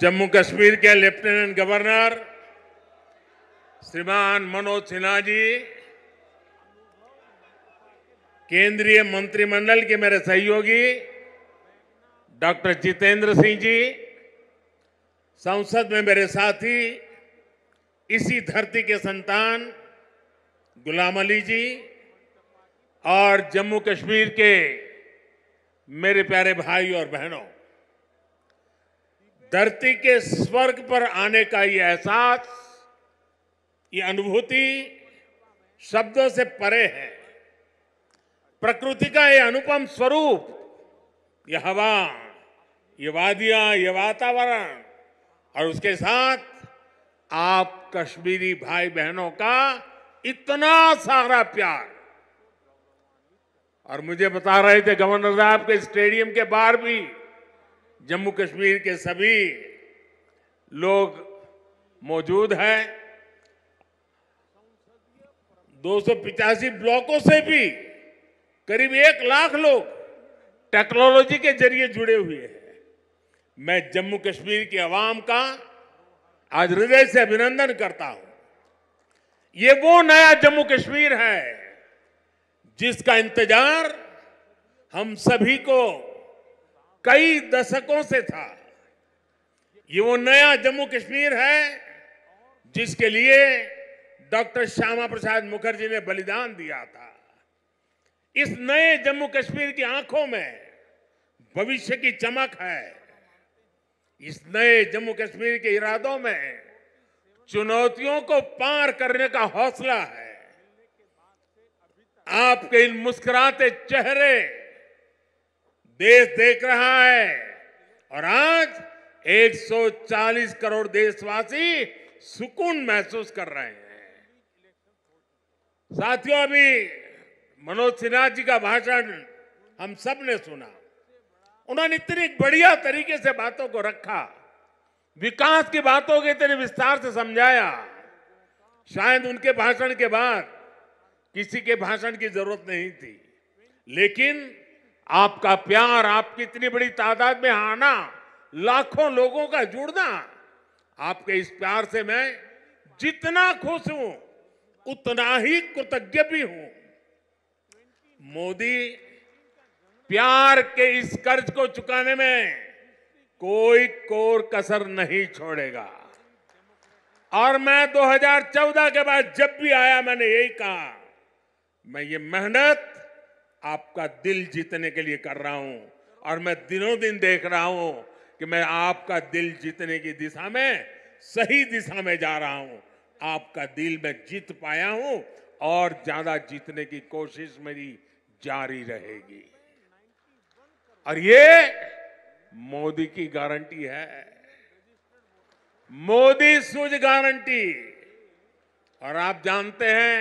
जम्मू कश्मीर के lieutenant governor श्रीमान मनोज सिन्हा जी केंद्रीय मंत्रिमंडल के मेरे सहयोगी डॉक्टर जितेंद्र सिंह जी संसद में मेरे साथी इसी धरती के संतान गुलाम अली जी और जम्मू कश्मीर के मेरे प्यारे भाई और बहनों धरती के स्वर्ग पर आने का ये एहसास ये अनुभूति शब्दों से परे है प्रकृति का ये अनुपम स्वरूप ये हवा ये वादियां ये वातावरण और उसके साथ आप कश्मीरी भाई बहनों का इतना सारा प्यार और मुझे बता रहे थे गवर्नर साहब के स्टेडियम के बाहर भी जम्मू कश्मीर के सभी लोग मौजूद हैं दो ब्लॉकों से भी करीब एक लाख लोग टेक्नोलॉजी के जरिए जुड़े हुए हैं मैं जम्मू कश्मीर की आवाम का आज हृदय से अभिनंदन करता हूं ये वो नया जम्मू कश्मीर है जिसका इंतजार हम सभी को कई दशकों से था ये वो नया जम्मू कश्मीर है जिसके लिए डॉक्टर श्यामा प्रसाद मुखर्जी ने बलिदान दिया था इस नए जम्मू कश्मीर की आंखों में भविष्य की चमक है इस नए जम्मू कश्मीर के इरादों में चुनौतियों को पार करने का हौसला है आपके इन मुस्कुराते चेहरे देश देख रहा है और आज 140 करोड़ देशवासी सुकून महसूस कर रहे हैं साथियों अभी मनोज सिन्हा जी का भाषण हम सब ने सुना उन्होंने इतनी बढ़िया तरीके से बातों को रखा विकास की बातों के इतने विस्तार से समझाया शायद उनके भाषण के बाद किसी के भाषण की जरूरत नहीं थी लेकिन आपका प्यार आपकी इतनी बड़ी तादाद में आना लाखों लोगों का जुड़ना आपके इस प्यार से मैं जितना खुश हूं उतना ही कृतज्ञ भी हूं मोदी प्यार के इस कर्ज को चुकाने में कोई कोर कसर नहीं छोड़ेगा और मैं 2014 के बाद जब भी आया मैंने यही कहा मैं ये मेहनत आपका दिल जीतने के लिए कर रहा हूं और मैं दिनों दिन देख रहा हूं कि मैं आपका दिल जीतने की दिशा में सही दिशा में जा रहा हूं आपका दिल मैं जीत पाया हूं और ज्यादा जीतने की कोशिश मेरी जारी रहेगी और ये मोदी की गारंटी है मोदी सुज गारंटी और आप जानते हैं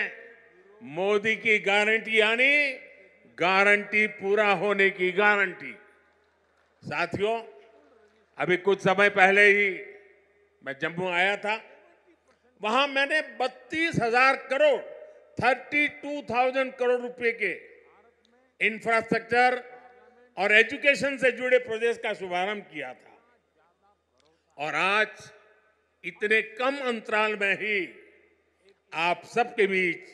मोदी की गारंटी यानी गारंटी पूरा होने की गारंटी साथियों अभी कुछ समय पहले ही मैं जम्मू आया था वहां मैंने बत्तीस हजार crore thirty two thousand crore रुपए के इंफ्रास्ट्रक्चर और एजुकेशन से जुड़े प्रोजेक्ट का शुभारंभ किया था और आज इतने कम अंतराल में ही आप सबके बीच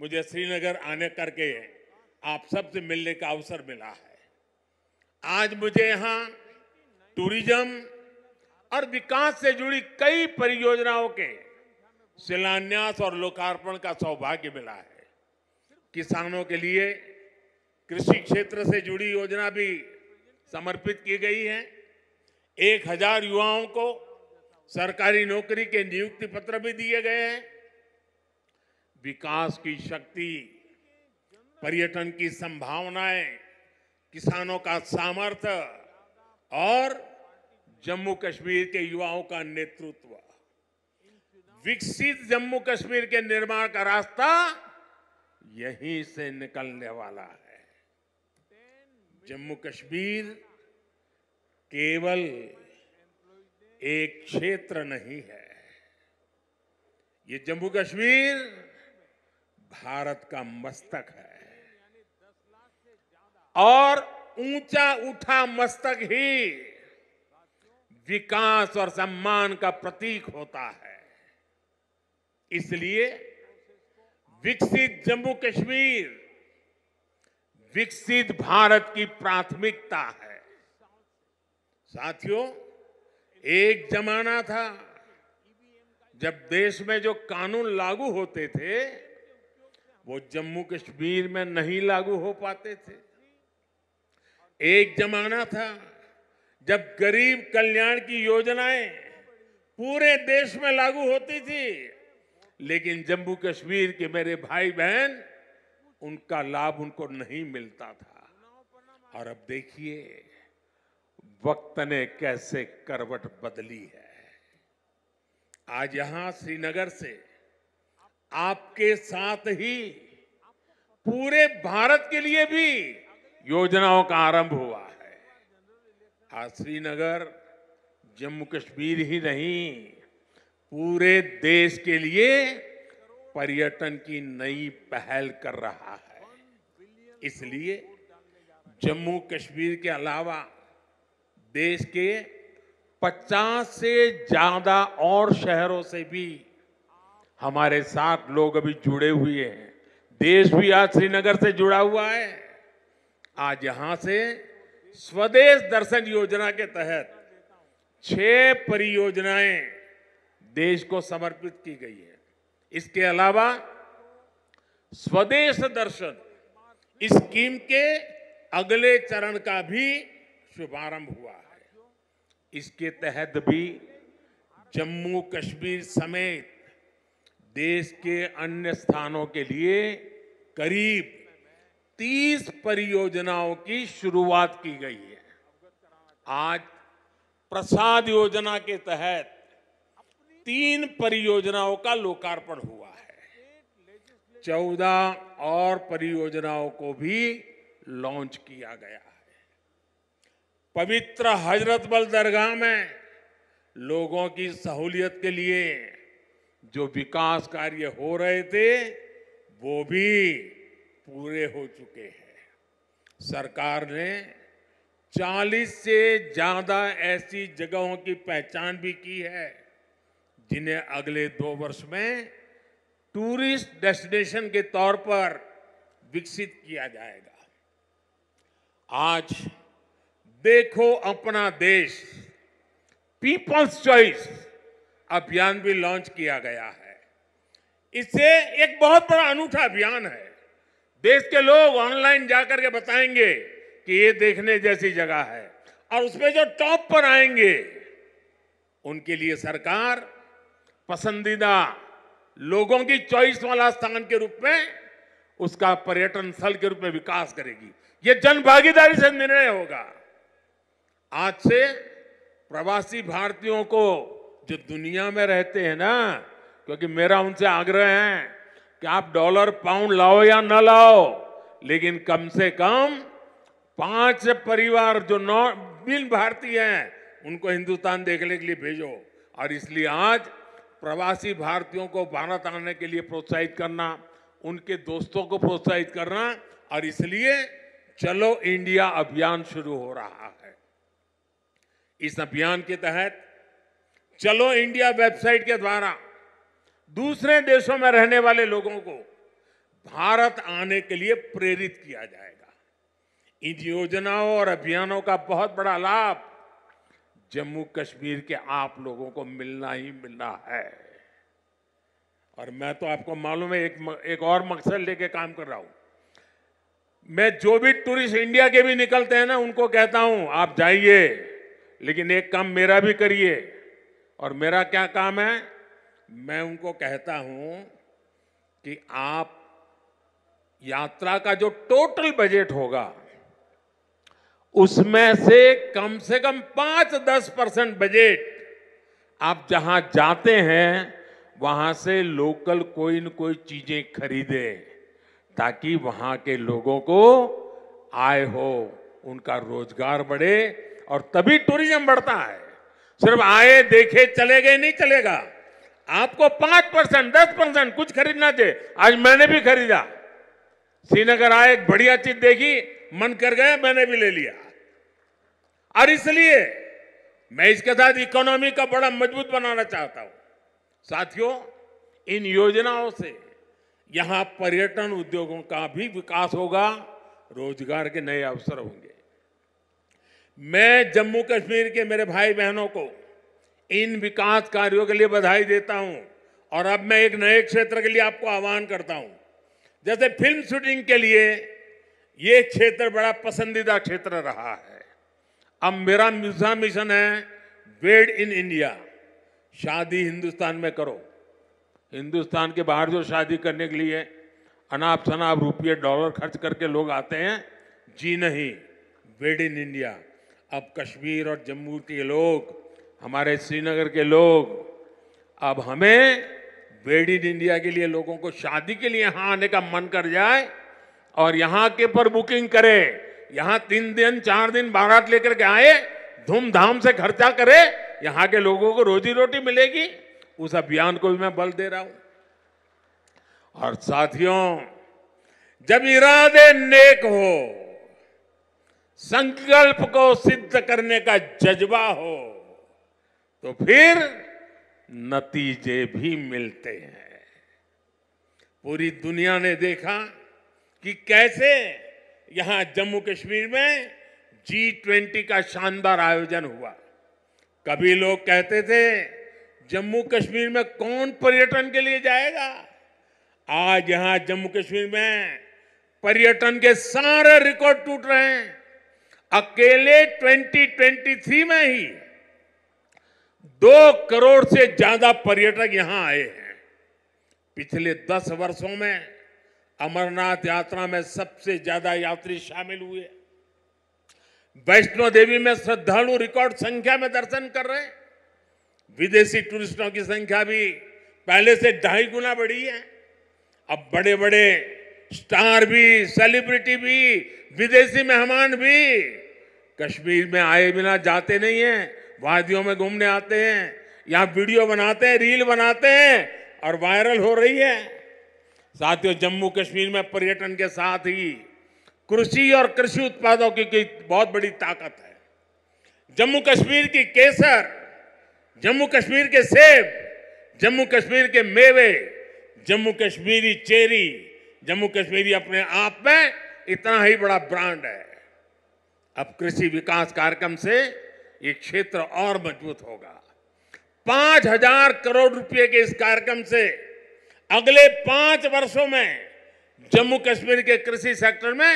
मुझे श्रीनगर आने करके हैं आप सबसे मिलने का अवसर मिला है आज मुझे यहाँ टूरिज्म और विकास से जुड़ी कई परियोजनाओं के शिलान्यास और लोकार्पण का सौभाग्य मिला है किसानों के लिए कृषि क्षेत्र से जुड़ी योजना भी समर्पित की गई है एक हजार युवाओं को सरकारी नौकरी के नियुक्ति पत्र भी दिए गए हैं विकास की शक्ति पर्यटन की संभावनाएं किसानों का सामर्थ्य और जम्मू कश्मीर के युवाओं का नेतृत्व विकसित जम्मू कश्मीर के निर्माण का रास्ता यहीं से निकलने वाला है जम्मू कश्मीर केवल एक क्षेत्र नहीं है ये जम्मू कश्मीर भारत का मस्तक है और ऊंचा उठा मस्तक ही विकास और सम्मान का प्रतीक होता है इसलिए विकसित जम्मू कश्मीर विकसित भारत की प्राथमिकता है साथियों एक जमाना था जब देश में जो कानून लागू होते थे वो जम्मू कश्मीर में नहीं लागू हो पाते थे एक जमाना था जब गरीब कल्याण की योजनाएं पूरे देश में लागू होती थी लेकिन जम्मू कश्मीर के मेरे भाई बहन उनका लाभ उनको नहीं मिलता था और अब देखिए वक्त ने कैसे करवट बदली है आज यहां श्रीनगर से आपके साथ ही पूरे भारत के लिए भी योजनाओं का आरंभ हुआ है आज श्रीनगर जम्मू कश्मीर ही नहीं पूरे देश के लिए पर्यटन की नई पहल कर रहा है इसलिए जम्मू कश्मीर के अलावा देश के 50 से ज्यादा और शहरों से भी हमारे साथ लोग अभी जुड़े हुए हैं देश भी आज श्रीनगर से जुड़ा हुआ है आज यहां से स्वदेश दर्शन योजना के तहत छह परियोजनाएं देश को समर्पित की गई है इसके अलावा स्वदेश दर्शन स्कीम के अगले चरण का भी शुभारंभ हुआ है इसके तहत भी जम्मू कश्मीर समेत देश के अन्य स्थानों के लिए करीब तीस परियोजनाओं की शुरुआत की गई है आज प्रसाद योजना के तहत तीन परियोजनाओं का लोकार्पण हुआ है चौदह और परियोजनाओं को भी लॉन्च किया गया है पवित्र हजरत बल दरगाह में लोगों की सहूलियत के लिए जो विकास कार्य हो रहे थे वो भी पूरे हो चुके हैं सरकार ने 40 से ज़्यादा ऐसी जगहों की पहचान भी की है जिन्हें अगले दो वर्ष में टूरिस्ट डेस्टिनेशन के तौर पर विकसित किया जाएगा आज देखो अपना देश पीपल्स चॉइस अभियान भी लॉन्च किया गया है इससे एक बहुत बड़ा अनूठा अभियान है देश के लोग ऑनलाइन जाकर के बताएंगे कि ये देखने जैसी जगह है और उसमें जो टॉप पर आएंगे उनके लिए सरकार पसंदीदा लोगों की चॉइस वाला स्थान के रूप में उसका पर्यटन स्थल के रूप में विकास करेगी ये जन भागीदारी से निर्णय होगा आज से प्रवासी भारतीयों को जो दुनिया में रहते हैं ना क्योंकि मेरा उनसे आग्रह है कि आप डॉलर पाउंड लाओ या न लाओ लेकिन कम से कम पांच परिवार जो नौ बिल भारतीय हैं उनको हिंदुस्तान देखने के लिए भेजो और इसलिए आज प्रवासी भारतीयों को भारत आने के लिए प्रोत्साहित करना उनके दोस्तों को प्रोत्साहित करना और इसलिए चलो इंडिया अभियान शुरू हो रहा है इस अभियान के तहत चलो इंडिया वेबसाइट के द्वारा दूसरे देशों में रहने वाले लोगों को भारत आने के लिए प्रेरित किया जाएगा इन योजनाओं और अभियानों का बहुत बड़ा लाभ जम्मू कश्मीर के आप लोगों को मिलना ही मिलना है और मैं तो आपको मालूम है एक एक और मकसद लेके काम कर रहा हूं मैं जो भी टूरिस्ट इंडिया के भी निकलते हैं ना उनको कहता हूं आप जाइए लेकिन एक काम मेरा भी करिए और मेरा क्या काम है मैं उनको कहता हूं कि आप यात्रा का जो टोटल बजट होगा उसमें से कम से कम पांच दस परसेंट बजट आप जहां जाते हैं वहां से लोकल कोई न कोई चीजें खरीदे ताकि वहां के लोगों को आय हो उनका रोजगार बढ़े और तभी टूरिज्म बढ़ता है सिर्फ आए देखे चले गए नहीं चलेगा आपको पांच परसेंट दस परसेंट कुछ खरीदना चाहिए आज मैंने भी खरीदा श्रीनगर आए एक बढ़िया चीज देखी मन कर गया मैंने भी ले लिया और इसलिए मैं इसके साथ इकोनॉमी का बड़ा मजबूत बनाना चाहता हूं साथियों इन योजनाओं से यहां पर्यटन उद्योगों का भी विकास होगा रोजगार के नए अवसर होंगे मैं जम्मू कश्मीर के मेरे भाई बहनों को इन विकास कार्यों के लिए बधाई देता हूं और अब मैं एक नए क्षेत्र के लिए आपको आह्वान करता हूं जैसे फिल्म शूटिंग के लिए ये क्षेत्र बड़ा पसंदीदा क्षेत्र रहा है अब मेरा मिर्जा मिशन है वेड इन इंडिया शादी हिंदुस्तान में करो हिंदुस्तान के बाहर जो शादी करने के लिए अनाप शनाप रुपये डॉलर खर्च करके लोग आते हैं जी नहीं वेड इन इंडिया अब कश्मीर और जम्मू के लोग हमारे श्रीनगर के लोग अब हमें वेड इन इंडिया के लिए लोगों को शादी के लिए यहां आने का मन कर जाए और यहां के पर बुकिंग करे यहां तीन दिन चार दिन बारात लेकर के आए धूमधाम से खर्चा करे यहां के लोगों को रोजी रोटी मिलेगी उस अभियान को भी मैं बल दे रहा हूं और साथियों जब इरादे नेक हो संकल्प को सिद्ध करने का जज्बा हो तो फिर नतीजे भी मिलते हैं पूरी दुनिया ने देखा कि कैसे यहां जम्मू कश्मीर में जी ट्वेंटी का शानदार आयोजन हुआ कभी लोग कहते थे जम्मू कश्मीर में कौन पर्यटन के लिए जाएगा आज यहां जम्मू कश्मीर में पर्यटन के सारे रिकॉर्ड टूट रहे हैं अकेले 2023 में ही दो करोड़ से ज्यादा पर्यटक यहां आए हैं पिछले दस वर्षों में अमरनाथ यात्रा में सबसे ज्यादा यात्री शामिल हुए वैष्णो देवी में श्रद्धालु रिकॉर्ड संख्या में दर्शन कर रहे हैं विदेशी टूरिस्टों की संख्या भी पहले से ढाई गुना बढ़ी है अब बड़े बड़े स्टार भी सेलिब्रिटी भी विदेशी मेहमान भी कश्मीर में आए बिना जाते नहीं हैं वादियों में घूमने आते हैं यहां वीडियो बनाते हैं रील बनाते हैं और वायरल हो रही है साथियों जम्मू कश्मीर में पर्यटन के साथ ही कृषि और कृषि उत्पादों की, की बहुत बड़ी ताकत है जम्मू कश्मीर की केसर जम्मू कश्मीर के सेब जम्मू कश्मीर के मेवे जम्मू कश्मीरी चेरी जम्मू कश्मीरी अपने आप में इतना ही बड़ा ब्रांड है अब कृषि विकास कार्यक्रम से ये क्षेत्र और मजबूत होगा पांच हजार करोड़ रुपए के इस कार्यक्रम से अगले पांच वर्षों में जम्मू कश्मीर के कृषि सेक्टर में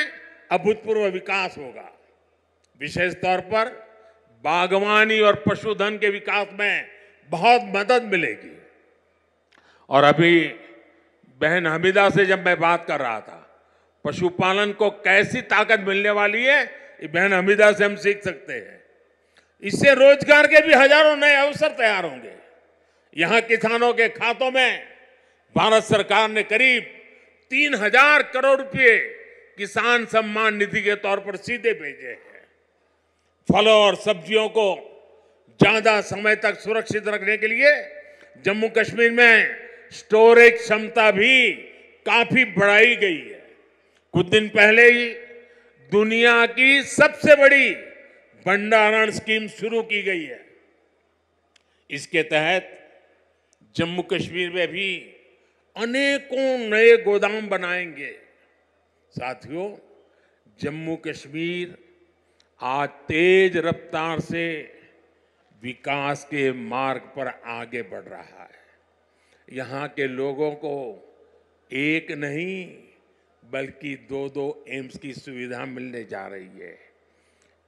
अभूतपूर्व विकास होगा विशेष तौर पर बागवानी और पशुधन के विकास में बहुत मदद मिलेगी और अभी बहन हमीदा से जब मैं बात कर रहा था पशुपालन को कैसी ताकत मिलने वाली है ये बहन हमीदा से हम सीख सकते हैं इससे रोजगार के भी हजारों नए अवसर तैयार होंगे यहां किसानों के खातों में भारत सरकार ने करीब तीन हजार करोड़ रुपए किसान सम्मान निधि के तौर पर सीधे भेजे हैं फलों और सब्जियों को ज्यादा समय तक सुरक्षित रखने के लिए जम्मू कश्मीर में स्टोरेज क्षमता भी काफी बढ़ाई गई है कुछ दिन पहले ही दुनिया की सबसे बड़ी भंडारण स्कीम शुरू की गई है इसके तहत जम्मू कश्मीर में भी अनेकों नए गोदाम बनाएंगे साथियों जम्मू कश्मीर आज तेज रफ्तार से विकास के मार्ग पर आगे बढ़ रहा है यहाँ के लोगों को एक नहीं बल्कि दो दो एम्स की सुविधा मिलने जा रही है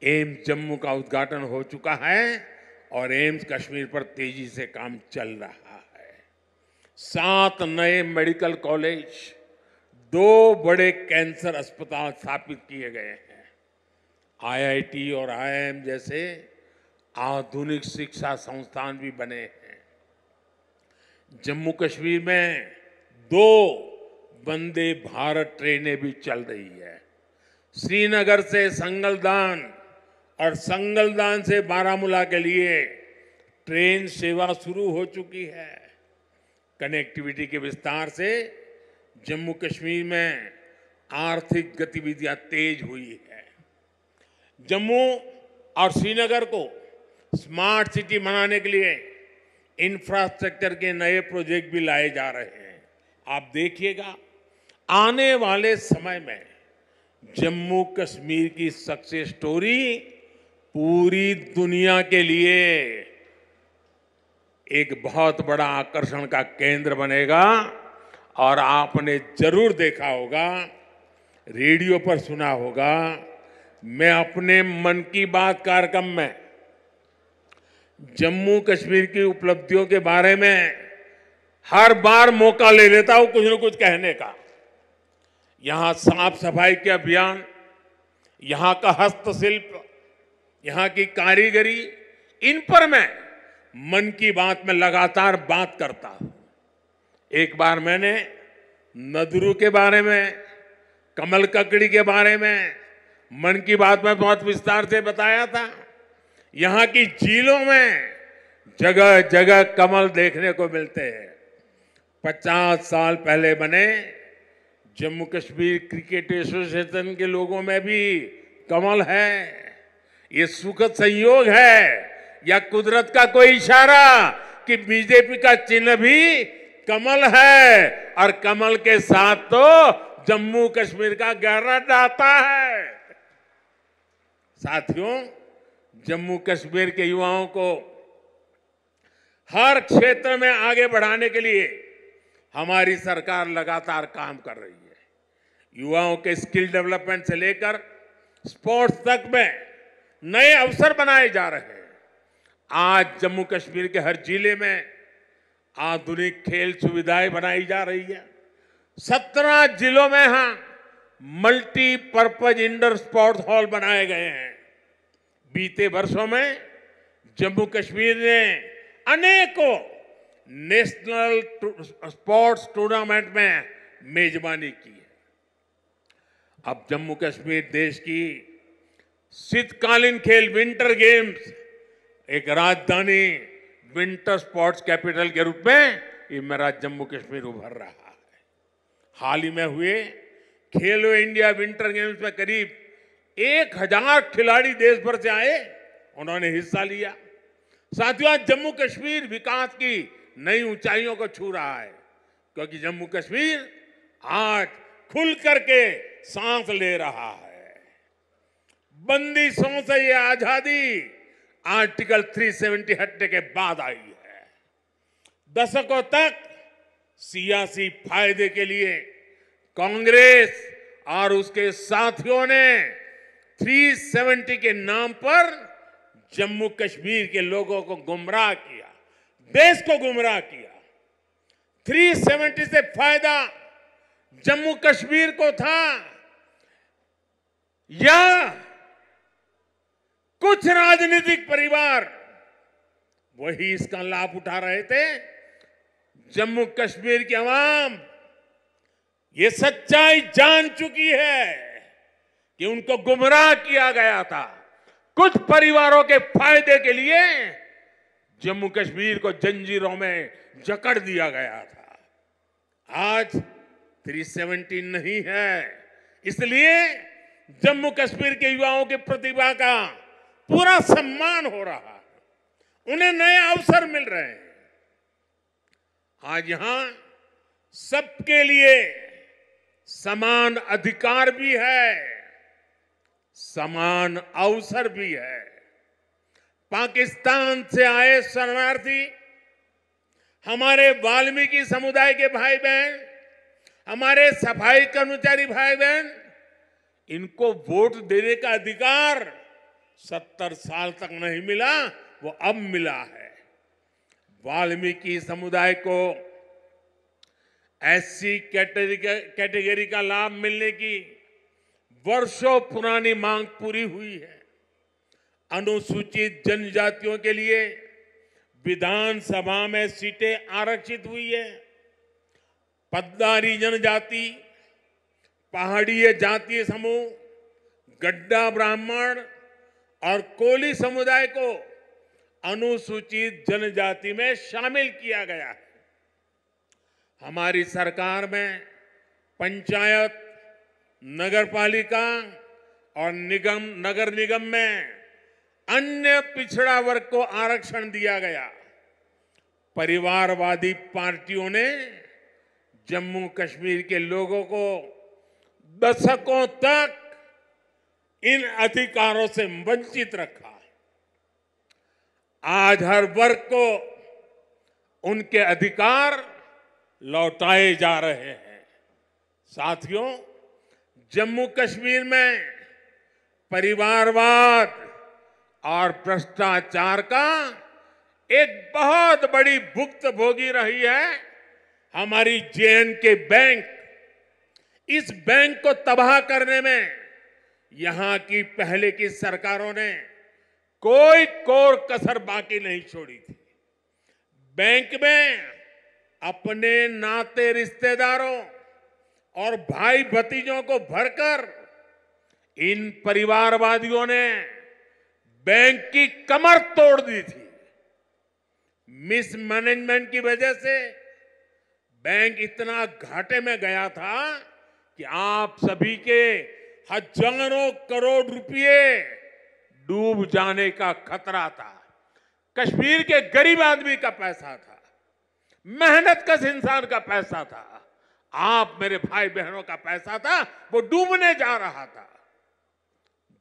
एम्स जम्मू का उद्घाटन हो चुका है और एम्स कश्मीर पर तेजी से काम चल रहा है सात नए मेडिकल कॉलेज दो बड़े कैंसर अस्पताल स्थापित किए गए हैं आईआईटी और आईएम जैसे आधुनिक शिक्षा संस्थान भी बने हैं जम्मू कश्मीर में दो वंदे भारत ट्रेनें भी चल रही है श्रीनगर से संगलदान और संगलदान से बारामूला के लिए ट्रेन सेवा शुरू हो चुकी है कनेक्टिविटी के विस्तार से जम्मू कश्मीर में आर्थिक गतिविधियां तेज हुई है जम्मू और श्रीनगर को स्मार्ट सिटी बनाने के लिए इंफ्रास्ट्रक्चर के नए प्रोजेक्ट भी लाए जा रहे हैं आप देखिएगा आने वाले समय में जम्मू कश्मीर की सक्सेस स्टोरी पूरी दुनिया के लिए एक बहुत बड़ा आकर्षण का केंद्र बनेगा और आपने जरूर देखा होगा रेडियो पर सुना होगा मैं अपने मन की बात कार्यक्रम में जम्मू कश्मीर की उपलब्धियों के बारे में हर बार मौका ले लेता हूं कुछ न कुछ कहने का यहां साफ सफाई के अभियान यहां का हस्तशिल्प यहां की कारीगरी इन पर मैं मन की बात में लगातार बात करता हूं एक बार मैंने नदरू के बारे में कमल ककड़ी के बारे में मन की बात में बहुत विस्तार से बताया था यहाँ की झीलों में जगह जगह कमल देखने को मिलते हैं पचास साल पहले बने जम्मू कश्मीर क्रिकेट एसोसिएशन के लोगों में भी कमल है ये सुखद संयोग है या कुदरत का कोई इशारा कि बीजेपी का चिन्ह भी कमल है और कमल के साथ तो जम्मू कश्मीर का गहरा डाता है साथियों जम्मू कश्मीर के युवाओं को हर क्षेत्र में आगे बढ़ाने के लिए हमारी सरकार लगातार काम कर रही है युवाओं के स्किल डेवलपमेंट से लेकर स्पोर्ट्स तक में नए अवसर बनाए जा रहे हैं आज जम्मू कश्मीर के हर जिले में आधुनिक खेल सुविधाएं बनाई जा रही है सत्रह जिलों में हां मल्टीपर्पज इंडोर स्पोर्ट्स हॉल बनाए गए हैं बीते वर्षों में जम्मू कश्मीर ने अनेकों नेशनल स्पोर्ट्स टूर्नामेंट में मेजबानी की है अब जम्मू कश्मीर देश की शीतकालीन खेल विंटर गेम्स एक राजधानी विंटर स्पोर्ट्स कैपिटल के रूप में ये मेरा जम्मू कश्मीर उभर रहा है हाल ही में हुए खेलो इंडिया विंटर गेम्स में करीब एक हजार खिलाड़ी देश भर से आए उन्होंने हिस्सा लिया साथियों जम्मू कश्मीर विकास की नई ऊंचाइयों को छू रहा है क्योंकि जम्मू कश्मीर आज खुल करके सांस ले रहा है बंदिशों से ये आजादी आर्टिकल 370 हटने के बाद आई है दशकों तक सियासी फायदे के लिए कांग्रेस और उसके साथियों ने 370 के नाम पर जम्मू कश्मीर के लोगों को गुमराह किया देश को गुमराह किया 370 से फायदा जम्मू कश्मीर को था या कुछ राजनीतिक परिवार वही इसका लाभ उठा रहे थे जम्मू कश्मीर की आवाम ये सच्चाई जान चुकी है कि उनको गुमराह किया गया था कुछ परिवारों के फायदे के लिए जम्मू कश्मीर को जंजीरों में जकड़ दिया गया था आज 317 नहीं है इसलिए जम्मू कश्मीर के युवाओं की प्रतिभा का पूरा सम्मान हो रहा है उन्हें नए अवसर मिल रहे हैं आज यहां सबके लिए समान अधिकार भी है समान अवसर भी है पाकिस्तान से आए शरणार्थी हमारे वाल्मीकि समुदाय के भाई बहन हमारे सफाई कर्मचारी भाई बहन इनको वोट देने का अधिकार सत्तर साल तक नहीं मिला वो अब मिला है वाल्मीकि समुदाय को ऐसी कैटेगरी का लाभ मिलने की वर्षों पुरानी मांग पूरी हुई है अनुसूचित जनजातियों के लिए विधानसभा में सीटें आरक्षित हुई है पद्दारी जनजाति पहाड़ी जातीय समूह गड्ढा ब्राह्मण और कोली समुदाय को अनुसूचित जनजाति में शामिल किया गया है हमारी सरकार में पंचायत नगर पालिका और निगम नगर निगम में अन्य पिछड़ा वर्ग को आरक्षण दिया गया परिवारवादी पार्टियों ने जम्मू कश्मीर के लोगों को दशकों तक इन अधिकारों से वंचित रखा आज हर वर्ग को उनके अधिकार लौटाए जा रहे हैं साथियों जम्मू कश्मीर में परिवारवाद और भ्रष्टाचार का एक बहुत बड़ी भुक्त भोगी रही है हमारी जे के बैंक इस बैंक को तबाह करने में यहां की पहले की सरकारों ने कोई कोर कसर बाकी नहीं छोड़ी थी बैंक में अपने नाते रिश्तेदारों और भाई भतीजों को भरकर इन परिवारवादियों ने बैंक की कमर तोड़ दी थी मिसमैनेजमेंट की वजह से बैंक इतना घाटे में गया था कि आप सभी के हजारों करोड़ रुपए डूब जाने का खतरा था कश्मीर के गरीब आदमी का पैसा था मेहनत कश इंसान का पैसा था आप मेरे भाई बहनों का पैसा था वो डूबने जा रहा था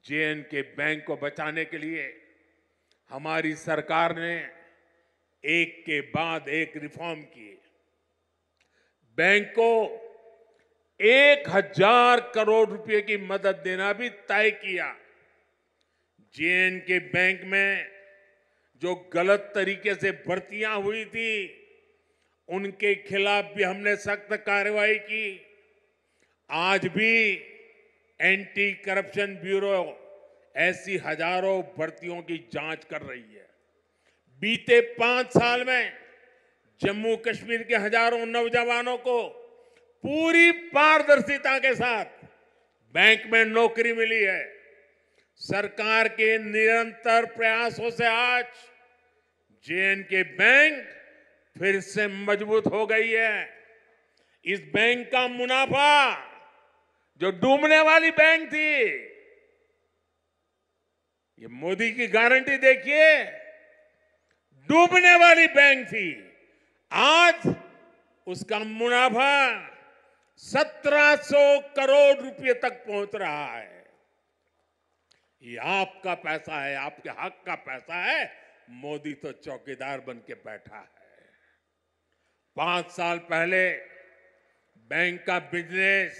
जे के बैंक को बचाने के लिए हमारी सरकार ने एक के बाद एक रिफॉर्म किए बैंक को एक हजार करोड़ रुपए की मदद देना भी तय किया जेएन के बैंक में जो गलत तरीके से भर्तियां हुई थी उनके खिलाफ भी हमने सख्त कार्रवाई की आज भी एंटी करप्शन ब्यूरो ऐसी हजारों भर्तियों की जांच कर रही है बीते पांच साल में जम्मू कश्मीर के हजारों नौजवानों को पूरी पारदर्शिता के साथ बैंक में नौकरी मिली है सरकार के निरंतर प्रयासों से आज जेएन के बैंक फिर से मजबूत हो गई है इस बैंक का मुनाफा जो डूबने वाली बैंक थी ये मोदी की गारंटी देखिए डूबने वाली बैंक थी आज उसका मुनाफा 1700 करोड़ रुपए तक पहुंच रहा है ये आपका पैसा है आपके हक का पैसा है मोदी तो चौकीदार बन के बैठा है पांच साल पहले बैंक का बिजनेस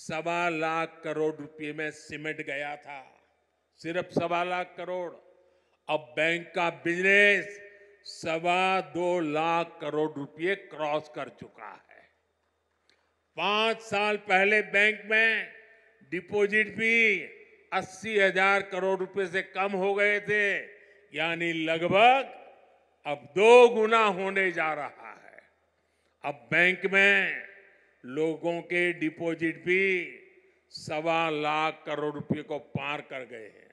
सवा लाख करोड़ रुपए में सिमट गया था सिर्फ सवा लाख करोड़ अब बैंक का बिजनेस सवा दो लाख करोड़ रुपए क्रॉस कर चुका है पांच साल पहले बैंक में डिपॉजिट भी अस्सी हजार करोड़ रुपए से कम हो गए थे यानी लगभग अब दो गुना होने जा रहा है अब बैंक में लोगों के डिपॉजिट भी सवा लाख करोड़ रुपए को पार कर गए हैं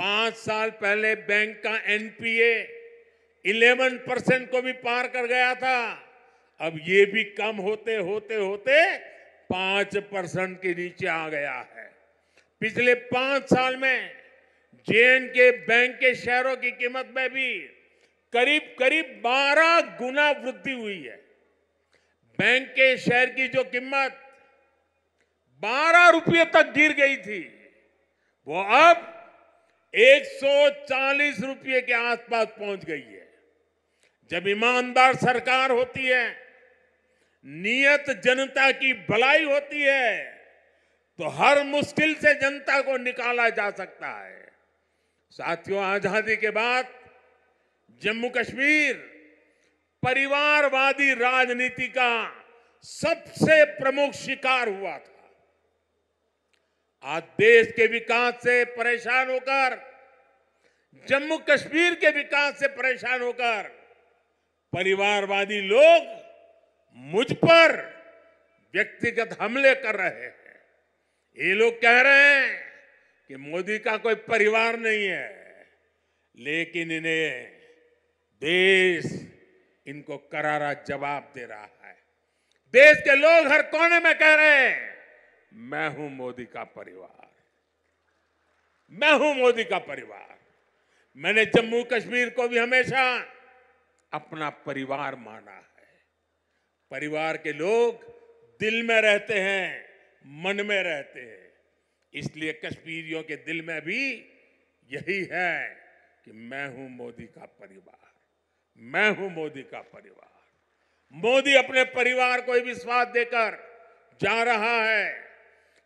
पांच साल पहले बैंक का एनपीए 11 परसेंट को भी पार कर गया था अब ये भी कम होते होते होते पांच परसेंट के नीचे आ गया है पिछले पांच साल में जेएन के बैंक के शेयरों की कीमत में भी करीब करीब बारह गुना वृद्धि हुई है बैंक के शेयर की जो कीमत बारह रुपये तक गिर गई थी वो अब 140 रुपये के आसपास पहुंच गई है जब ईमानदार सरकार होती है नियत जनता की भलाई होती है तो हर मुश्किल से जनता को निकाला जा सकता है साथियों आजादी के बाद जम्मू कश्मीर परिवारवादी राजनीति का सबसे प्रमुख शिकार हुआ था आज देश के विकास से परेशान होकर जम्मू कश्मीर के विकास से परेशान होकर परिवारवादी लोग मुझ पर व्यक्तिगत हमले कर रहे हैं ये लोग कह रहे हैं कि मोदी का कोई परिवार नहीं है लेकिन इन्हें देश इनको करारा जवाब दे रहा है देश के लोग हर कोने में कह रहे हैं मैं हूं मोदी का परिवार मैं हूं मोदी का परिवार मैंने जम्मू कश्मीर को भी हमेशा अपना परिवार माना है परिवार के लोग दिल में रहते हैं मन में रहते हैं इसलिए कश्मीरियों के दिल में भी यही है कि मैं हूं मोदी का परिवार मैं हूं मोदी का परिवार मोदी अपने परिवार को विश्वास देकर जा रहा है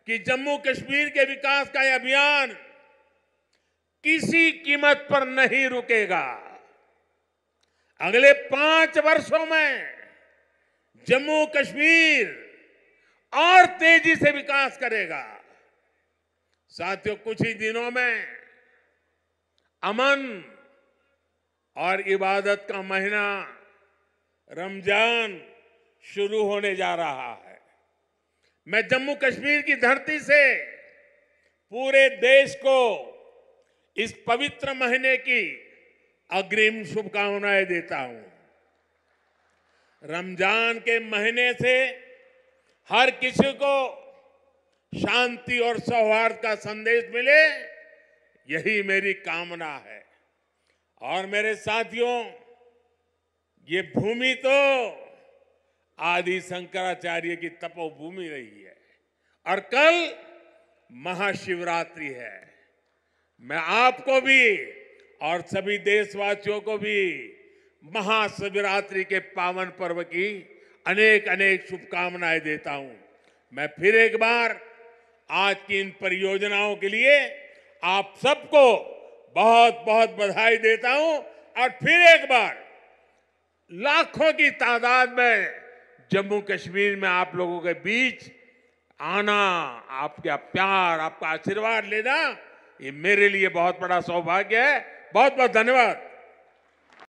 कि जम्मू कश्मीर के विकास का यह अभियान किसी कीमत पर नहीं रुकेगा अगले पांच वर्षों में जम्मू कश्मीर और तेजी से विकास करेगा साथियों कुछ ही दिनों में अमन और इबादत का महीना रमजान शुरू होने जा रहा है मैं जम्मू कश्मीर की धरती से पूरे देश को इस पवित्र महीने की अग्रिम शुभकामनाएं देता हूं रमजान के महीने से हर किसी को शांति और सौहार्द का संदेश मिले यही मेरी कामना है और मेरे साथियों ये भूमि तो आदि शंकराचार्य की तपोभूमि रही है और कल महाशिवरात्रि है मैं आपको भी और सभी देशवासियों को भी महाशिवरात्रि के पावन पर्व की अनेक अनेक शुभकामनाएं देता हूं मैं फिर एक बार आज की इन परियोजनाओं के लिए आप सबको बहुत बहुत बधाई देता हूं और फिर एक बार लाखों की तादाद में जम्मू कश्मीर में आप लोगों के बीच आना आपका प्यार आपका आशीर्वाद लेना ये मेरे लिए बहुत बड़ा सौभाग्य है बहुत बहुत धन्यवाद